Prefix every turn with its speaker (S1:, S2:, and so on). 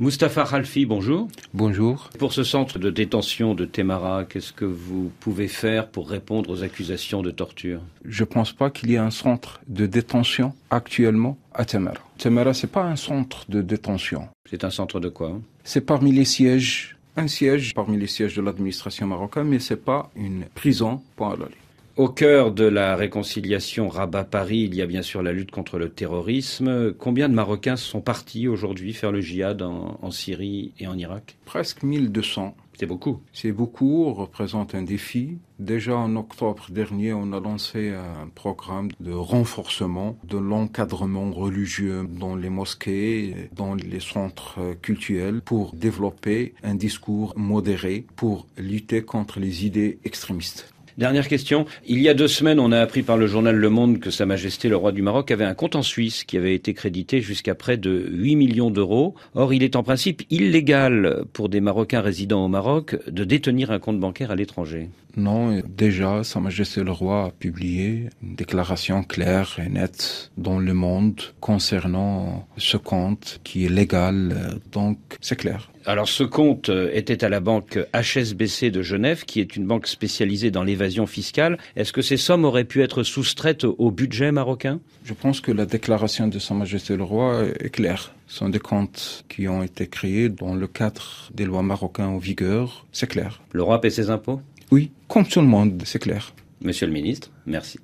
S1: Mustapha Khalfi, bonjour. Bonjour. Pour ce centre de détention de Témara, qu'est-ce que vous pouvez faire pour répondre aux accusations de torture
S2: Je ne pense pas qu'il y ait un centre de détention actuellement à Témara. ce n'est pas un centre de détention. C'est un centre de quoi C'est parmi les sièges, un siège parmi les sièges de l'administration marocaine, mais ce n'est pas une prison,
S1: point à au cœur de la réconciliation Rabat-Paris, il y a bien sûr la lutte contre le terrorisme. Combien de Marocains sont partis aujourd'hui faire le djihad en, Syrie et en Irak Presque 1200. C'est beaucoup. C'est beaucoup, représente
S2: un défi. Déjà en octobre dernier, on a lancé un programme de renforcement de l'encadrement religieux dans les mosquées, dans les centres culturels, pour développer un discours modéré, pour lutter contre les
S1: idées extrémistes. Dernière question. Il y a deux semaines, on a appris par le journal Le Monde que Sa Majesté le roi du Maroc avait un compte en Suisse qui avait été crédité jusqu'à près de 8 millions d'euros. Or, il est en principe illégal pour des Marocains résidant au Maroc de détenir un compte bancaire à l'étranger.
S2: Non, déjà, Sa Majesté le roi a publié une déclaration claire et nette dans Le Monde concernant ce compte qui est légal. Donc, c'est clair.
S1: Alors ce compte euh, était à la banque HSBC de Genève, qui est une banque spécialisée dans l'évasion fiscale. Est-ce que ces sommes auraient pu être soustraites au budget marocain
S2: Je pense que la déclaration de Sa Majesté le Roi est claire. Ce sont des comptes qui ont été créés dans le cadre des lois marocaines en vigueur. C'est clair.
S1: Le roi paie ses impôts
S2: Oui, comme tout le monde, c'est clair.
S1: Monsieur le ministre, merci.